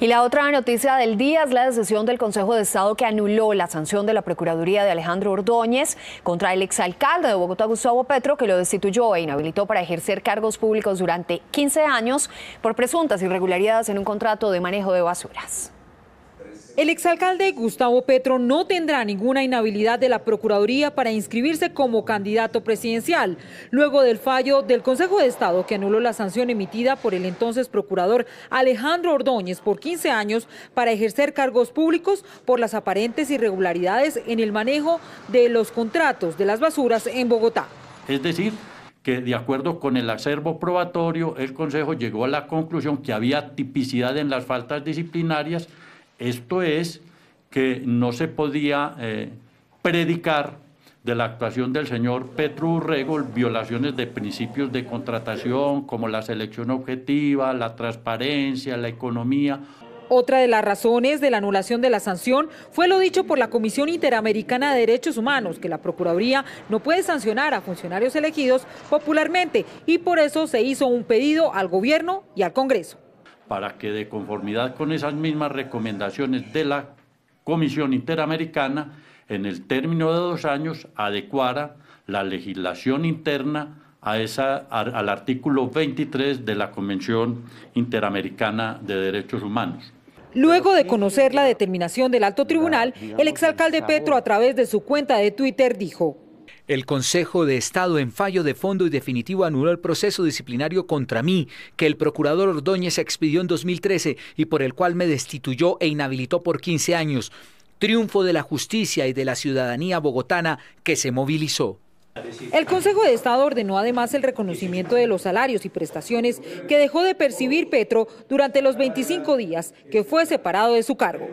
Y la otra noticia del día es la decisión del Consejo de Estado que anuló la sanción de la Procuraduría de Alejandro Ordóñez contra el exalcalde de Bogotá, Gustavo Petro, que lo destituyó e inhabilitó para ejercer cargos públicos durante 15 años por presuntas irregularidades en un contrato de manejo de basuras. El exalcalde Gustavo Petro no tendrá ninguna inhabilidad de la Procuraduría para inscribirse como candidato presidencial, luego del fallo del Consejo de Estado que anuló la sanción emitida por el entonces procurador Alejandro Ordóñez por 15 años para ejercer cargos públicos por las aparentes irregularidades en el manejo de los contratos de las basuras en Bogotá. Es decir, que de acuerdo con el acervo probatorio, el Consejo llegó a la conclusión que había tipicidad en las faltas disciplinarias esto es que no se podía eh, predicar de la actuación del señor Petru Urrego violaciones de principios de contratación como la selección objetiva, la transparencia, la economía. Otra de las razones de la anulación de la sanción fue lo dicho por la Comisión Interamericana de Derechos Humanos, que la Procuraduría no puede sancionar a funcionarios elegidos popularmente y por eso se hizo un pedido al gobierno y al Congreso para que de conformidad con esas mismas recomendaciones de la Comisión Interamericana, en el término de dos años, adecuara la legislación interna a esa, al artículo 23 de la Convención Interamericana de Derechos Humanos. Luego de conocer la determinación del alto tribunal, el exalcalde Petro a través de su cuenta de Twitter dijo, el Consejo de Estado en fallo de fondo y definitivo anuló el proceso disciplinario contra mí, que el procurador Ordóñez expidió en 2013 y por el cual me destituyó e inhabilitó por 15 años. Triunfo de la justicia y de la ciudadanía bogotana que se movilizó. El Consejo de Estado ordenó además el reconocimiento de los salarios y prestaciones que dejó de percibir Petro durante los 25 días que fue separado de su cargo.